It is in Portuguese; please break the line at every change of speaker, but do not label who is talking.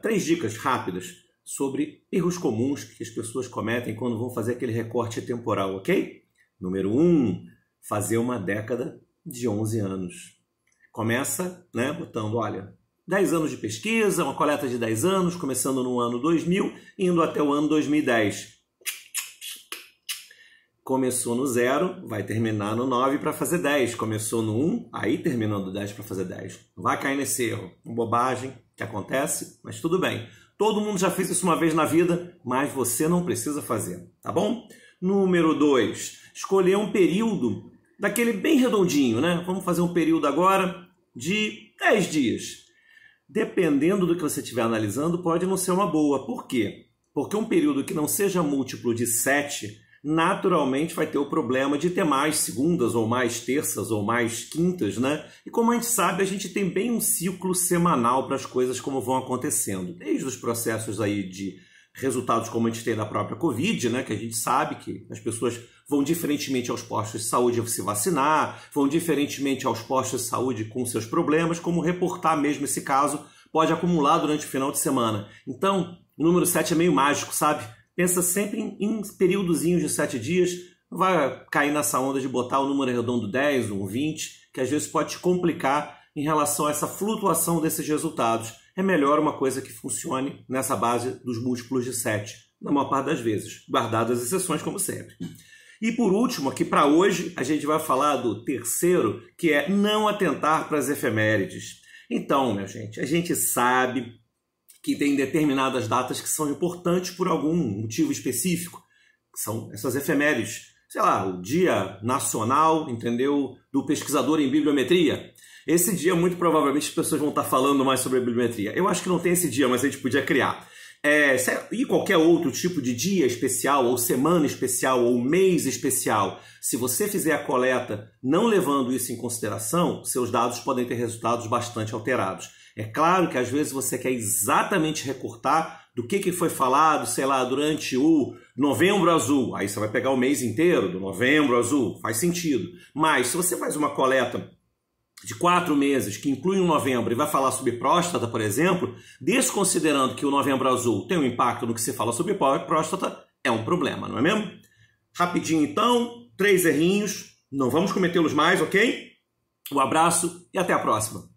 Três dicas rápidas sobre erros comuns que as pessoas cometem quando vão fazer aquele recorte temporal, ok? Número um, fazer uma década de 11 anos. Começa né, botando, olha, 10 anos de pesquisa, uma coleta de 10 anos, começando no ano 2000, indo até o ano 2010 começou no 0, vai terminar no 9 para fazer 10. Começou no 1, um, aí terminou no 10 para fazer 10. Não vai cair nesse erro. Uma bobagem que acontece, mas tudo bem. Todo mundo já fez isso uma vez na vida, mas você não precisa fazer, tá bom? Número 2, escolher um período daquele bem redondinho, né? Vamos fazer um período agora de 10 dias. Dependendo do que você estiver analisando, pode não ser uma boa. Por quê? Porque um período que não seja múltiplo de 7 naturalmente vai ter o problema de ter mais segundas ou mais terças ou mais quintas, né? E como a gente sabe, a gente tem bem um ciclo semanal para as coisas como vão acontecendo, desde os processos aí de resultados como a gente tem da própria Covid, né? Que a gente sabe que as pessoas vão diferentemente aos postos de saúde se vacinar, vão diferentemente aos postos de saúde com seus problemas, como reportar mesmo esse caso pode acumular durante o final de semana. Então, o número 7 é meio mágico, sabe? Pensa sempre em, em períodozinhos de sete dias. Não vai cair nessa onda de botar o número redondo 10 ou 20, que às vezes pode te complicar em relação a essa flutuação desses resultados. É melhor uma coisa que funcione nessa base dos múltiplos de 7, na maior parte das vezes, guardadas as exceções, como sempre. E por último, aqui para hoje, a gente vai falar do terceiro, que é não atentar para as efemérides. Então, minha gente, a gente sabe que tem determinadas datas que são importantes por algum motivo específico, que são essas efemérides. Sei lá, o Dia Nacional, entendeu? Do Pesquisador em Bibliometria. Esse dia, muito provavelmente, as pessoas vão estar falando mais sobre a bibliometria. Eu acho que não tem esse dia, mas a gente podia criar é, e qualquer outro tipo de dia especial, ou semana especial, ou mês especial, se você fizer a coleta não levando isso em consideração, seus dados podem ter resultados bastante alterados. É claro que às vezes você quer exatamente recortar do que, que foi falado, sei lá, durante o novembro azul. Aí você vai pegar o mês inteiro do novembro azul, faz sentido. Mas se você faz uma coleta de quatro meses, que inclui um novembro, e vai falar sobre próstata, por exemplo, desconsiderando que o novembro azul tem um impacto no que se fala sobre próstata, é um problema, não é mesmo? Rapidinho então, três errinhos, não vamos cometê-los mais, ok? Um abraço e até a próxima!